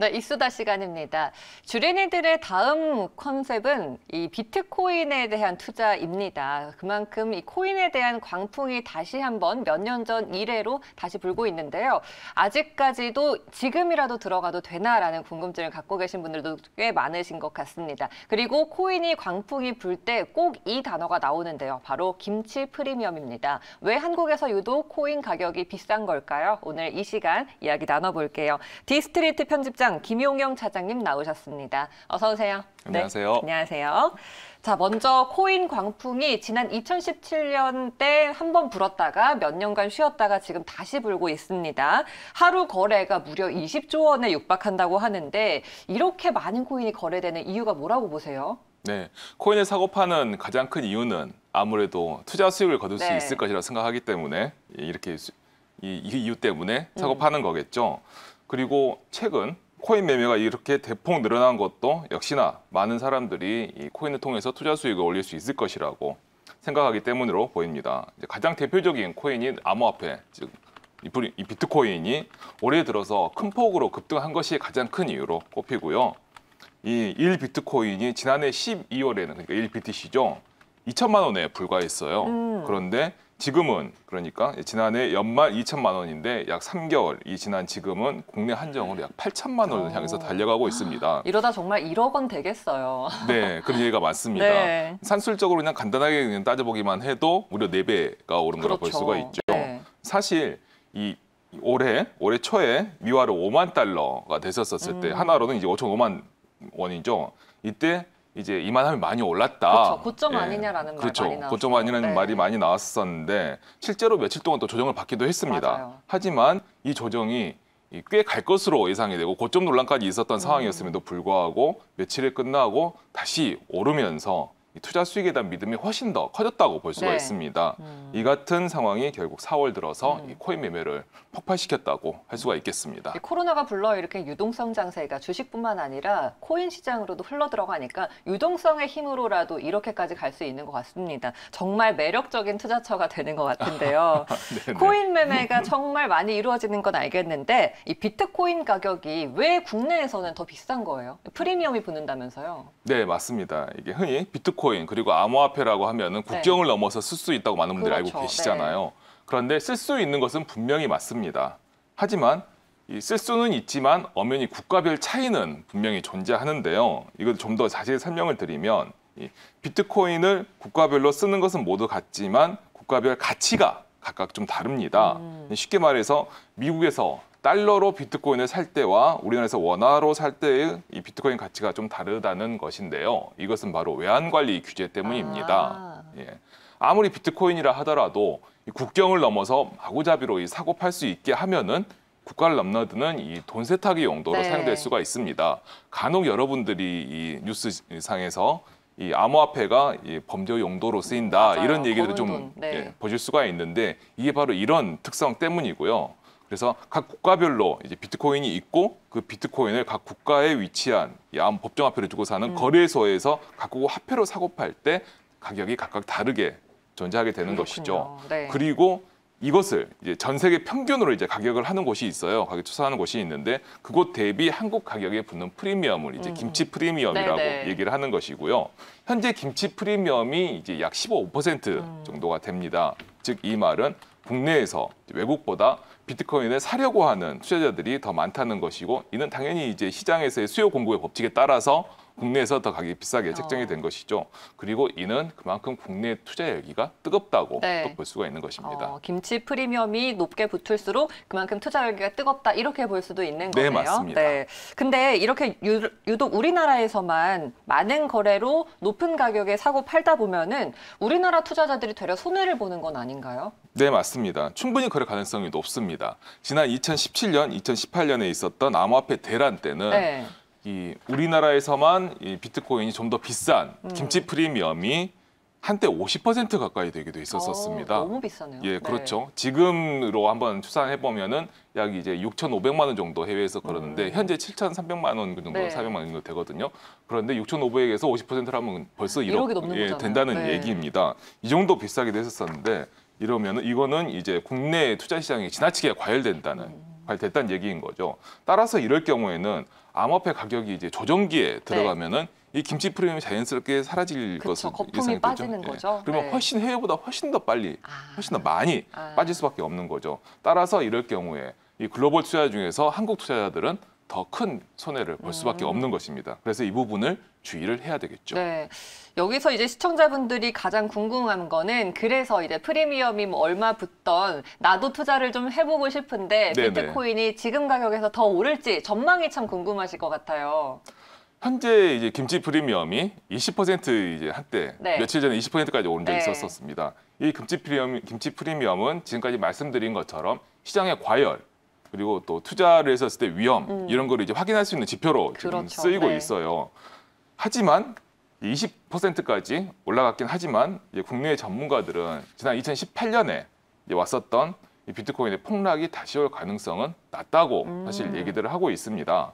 네, 이수다 시간입니다. 주린이들의 다음 컨셉은 이 비트코인에 대한 투자입니다. 그만큼 이 코인에 대한 광풍이 다시 한번 몇 년 전 이래로 다시 불고 있는데요. 아직까지도 지금이라도 들어가도 되나라는 궁금증을 갖고 계신 분들도 꽤 많으신 것 같습니다. 그리고 코인이 광풍이 불 때 꼭 이 단어가 나오는데요. 바로 김치 프리미엄입니다. 왜 한국에서 유독 코인 가격이 비싼 걸까요? 오늘 이 시간 이야기 나눠볼게요. 디스트리트 편집장 공장 김용영 차장님 나오셨습니다. 어서 오세요. 네. 안녕하세요. 네, 안녕하세요. 자, 먼저 코인 광풍이 지난 2017년 때 한 번 불었다가 몇 년간 쉬었다가 지금 다시 불고 있습니다. 하루 거래가 무려 20조 원에 육박한다고 하는데 이렇게 많은 코인이 거래되는 이유가 뭐라고 보세요? 네, 코인을 사고 파는 가장 큰 이유는 아무래도 투자 수익을 거둘 네. 있을 것이라 생각하기 때문에 이렇게 이, 이유 때문에 사고 음. 파는 음. 거겠죠. 그리고 최근 코인 매매가 이렇게 대폭 늘어난 것도 역시나 많은 사람들이 이 코인을 통해서 투자 수익을 올릴 수 있을 것이라고 생각하기 때문으로 보입니다. 가장 대표적인 코인인 암호화폐, 즉 이 비트코인이 올해 들어서 큰 폭으로 급등한 것이 가장 큰 이유로 꼽히고요. 이 1비트코인이 지난해 12월에는 그러니까 1BTC죠. 2천만 원에 불과했어요. 음. 그런데 지금은 그러니까 예, 지난해 연말 2천만 원인데 약 3개월이 지난 지금은 국내 한정으로 약 8천만 원을 향해서 어. 달려가고 있습니다. 이러다 정말 1억 원 되겠어요. 네, 그런 얘기가 많습니다. 네. 산술적으로 그냥 간단하게 그냥 따져보기만 해도 무려 4배가 오른 거라고 그렇죠. 볼 수가 그렇죠. 있죠. 네. 사실 이 올해 올해 초에 미화로 5만 달러가 됐었을 때 음. 하나로는 이제 5 5만 원이죠. 이때 이제 이만하면 많이 올랐다. 예. 그렇죠. 고점 아니냐라는 예. 그렇죠. 말이 고점 아니라는 네. 말이 많이 나왔었는데 실제로 며칠 동안 또 조정을 받기도 했습니다. 맞아요. 하지만 이 조정이 꽤 갈 것으로 예상이 되고 고점 논란까지 있었던 음. 상황이었음에도 불구하고 며칠에 끝나고 다시 오르면서 투자 수익에 대한 믿음이 훨씬 더 커졌다고 볼 수가 네. 있습니다. 음. 이 같은 상황이 결국 4월 들어서 음. 코인 매매를 폭발시켰다고 할 수가 있겠습니다. 코로나가 불러 이렇게 유동성 장세가 주식뿐만 아니라 코인 시장으로도 흘러 들어가니까 유동성의 힘으로라도 이렇게까지 갈 수 있는 것 같습니다. 정말 매력적인 투자처가 되는 것 같은데요. 네, 네. 코인 매매가 정말 많이 이루어지는 건 알겠는데 이 비트코인 가격이 왜 국내에서는 더 비싼 거예요? 프리미엄이 붙는다면서요? 네, 맞습니다. 이게 흔히 비트코인 비트코인 그리고 암호화폐라고 하면은 네. 국경을 네. 넘어서 쓸 수 있다고 많은 분들이 그렇죠. 알고 계시잖아요. 네. 그런데 쓸 수 있는 것은 분명히 맞습니다. 하지만 쓸 수는 있지만 엄연히 국가별 차이는 분명히 존재하는데요. 이걸 좀 더 자세히 설명을 드리면 비트코인을 국가별로 쓰는 것은 모두 같지만 국가별 가치가 각각 좀 다릅니다. 음. 쉽게 말해서 미국에서 달러로 비트코인을 살 때와 우리나라에서 원화로 살 때의 이 비트코인 가치가 좀 다르다는 것인데요. 이것은 바로 외환관리 규제 때문입니다. 아. 예. 아무리 비트코인이라 하더라도 국경을 넘어서 마구잡이로 이 사고 팔 수 있게 하면은 국가를 넘나드는 이돈 세탁의 용도로 네. 사용될 수가 있습니다. 간혹 여러분들이 이 뉴스상에서 이 암호화폐가 이 범죄 용도로 쓰인다 맞아요. 이런 얘기들을좀 네. 예, 보실 수가 있는데 이게 바로 이런 특성 때문이고요. 그래서 각 국가별로 이제 비트코인이 있고 그 비트코인을 각 국가에 위치한 암 법정 화폐를 두고 사는 음. 거래소에서 각국 화폐로 사고 팔 때 가격이 각각 다르게 존재하게 되는 그렇군요. 것이죠. 네. 그리고 이것을 이제 전 세계 평균으로 이제 가격을 하는 곳이 있어요. 가격 조사하는 곳이 있는데 그곳 대비 한국 가격에 붙는 프리미엄을 이제 음. 김치 프리미엄이라고 네, 네 얘기를 하는 것이고요. 현재 김치 프리미엄이 이제 약 15% 음. 정도가 됩니다. 즉 이 말은 국내에서 외국보다 비트코인을 사려고 하는 투자자들이 더 많다는 것이고 이는 당연히 이제 시장에서의 수요 공급의 법칙에 따라서 국내에서 더 가격이 비싸게 책정이 어. 된 것이죠. 그리고 이는 그만큼 국내 투자 열기가 뜨겁다고 네. 또볼 수가 있는 것입니다. 어, 김치 프리미엄이 높게 붙을수록 그만큼 투자 열기가 뜨겁다 이렇게 볼 수도 있는 네, 거네요. 네, 맞습니다. 네. 근데 이렇게 유, 유독 우리나라에서만 많은 거래로 높은 가격에 사고 팔다 보면은 우리나라 투자자들이 되려 손해를 보는 건 아닌가요? 네, 맞습니다. 충분히 거래 가능성이 높습니다. 지난 2017년, 2018년에 있었던 암호화폐 대란 때는 네. 이 우리나라에서만 이 비트코인이 좀 더 비싼 음. 김치 프리미엄이 한때 50% 가까이 되기도 했었습니다. 어, 너무 비싸네요. 예, 네. 그렇죠. 네. 지금으로 한번 추산해 보면은 약 이제 6,500만 원 정도 해외에서 걸었는데 음. 현재 7,300만 원 그 정도, 네. 400만 원 정도 되거든요. 그런데 6,500에서 50%를 면 벌써 1억, 1억이 넘는 예, 거잖아요. 된다는 네. 얘기입니다. 이 정도 비싸기도 었었는데 이러면은 이거는 이제 국내 투자 시장이 지나치게 과열된다는 음. 과열됐다는 얘기인 거죠. 따라서 이럴 경우에는 암호화폐 가격이 이제 조정기에 네. 들어가면은 이 김치 프리미엄이 자연스럽게 사라질 그쵸, 것은 거품이 빠지는 되죠. 예. 거죠. 그러면 네. 훨씬 해외보다 훨씬 더 빨리, 아. 훨씬 더 많이 아. 빠질 수밖에 없는 거죠. 따라서 이럴 경우에 이 글로벌 투자 중에서 한국 투자자들은 더큰 손해를 볼 수밖에 음. 없는 것입니다. 그래서 이 부분을 주의를 해야 되겠죠. 네. 여기서 이제 시청자분들이 가장 궁금한 거는 그래서 이제 프리미엄이 뭐 얼마 붙던 나도 투자를 좀 해보고 싶은데 네네. 네. 비트코인이 지금 가격에서 더 오를지 전망이 참 궁금하실 것 같아요. 현재 이제 김치 프리미엄이 20% 이제 한때 네. 며칠 전에 20%까지 오른 적이 네. 있었습니다. 었이 김치 프리미엄 김치 프리미엄은 지금까지 말씀드린 것처럼 시장의 과열 그리고 또 투자를 했었을 때 위험 음. 이런 거를 이제 확인할 수 있는 지표로 그렇죠. 지금 쓰이고 네. 있어요. 하지만 20%까지 올라갔긴 하지만 이제 국내 전문가들은 지난 2018년에 이제 왔었던 이 비트코인의 폭락이 다시 올 가능성은 낮다고 음. 사실 얘기들을 하고 있습니다.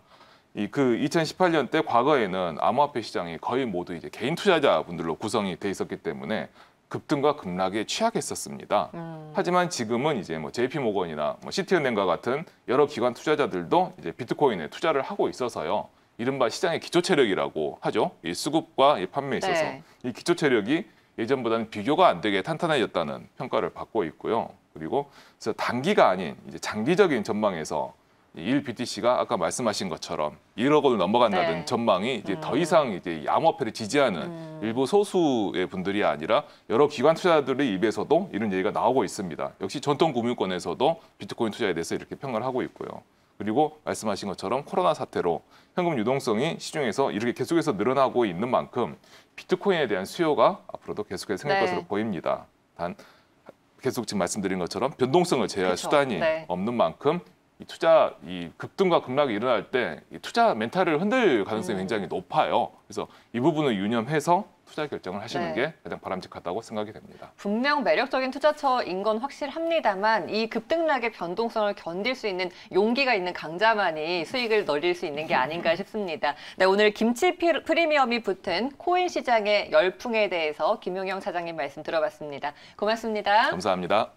이 그 2018년 때 과거에는 암호화폐 시장이 거의 모두 이제 개인 투자자분들로 구성이 돼 있었기 때문에 급등과 급락에 취약했었습니다. 음. 하지만 지금은 이제 뭐 JP 모건이나 뭐 시티은행과 같은 여러 기관 투자자들도 이제 비트코인에 투자를 하고 있어서요. 이른바 시장의 기초 체력이라고 하죠. 이 수급과 이 판매에 네. 있어서 네. 이 기초 체력이 예전보다는 비교가 안 되게 탄탄해졌다는 평가를 받고 있고요. 그리고 그래서 단기가 아닌 이제 장기적인 전망에서 1BTC가 아까 말씀하신 것처럼 1억 원을 넘어간다는 네. 전망이 이제 음. 더 이상 이제 암호화폐를 지지하는 음. 일부 소수의 분들이 아니라 여러 기관 투자들의 입에서도 이런 얘기가 나오고 있습니다. 역시 전통 금융권에서도 비트코인 투자에 대해서 이렇게 평가를 하고 있고요. 그리고 말씀하신 것처럼 코로나 사태로 현금 유동성이 시중에서 이렇게 계속해서 늘어나고 있는 만큼 비트코인에 대한 수요가 앞으로도 계속해서 생길 네. 것으로 보입니다. 단 계속 지금 말씀드린 것처럼 변동성을 제외할 그렇죠. 수단이 네. 없는 만큼 투자 이 급등과 급락이 일어날 때 투자 멘탈을 흔들 가능성이 음. 굉장히 높아요. 그래서 이 부분을 유념해서 투자 결정을 하시는 네. 게 가장 바람직하다고 생각이 됩니다. 분명 매력적인 투자처인 건 확실합니다만 이 급등락의 변동성을 견딜 수 있는 용기가 있는 강자만이 수익을 늘릴 수 있는 게 아닌가 싶습니다. 네, 오늘 김치 프리미엄이 붙은 코인 시장의 열풍에 대해서 김용영 사장님 말씀 들어봤습니다. 고맙습니다. 감사합니다.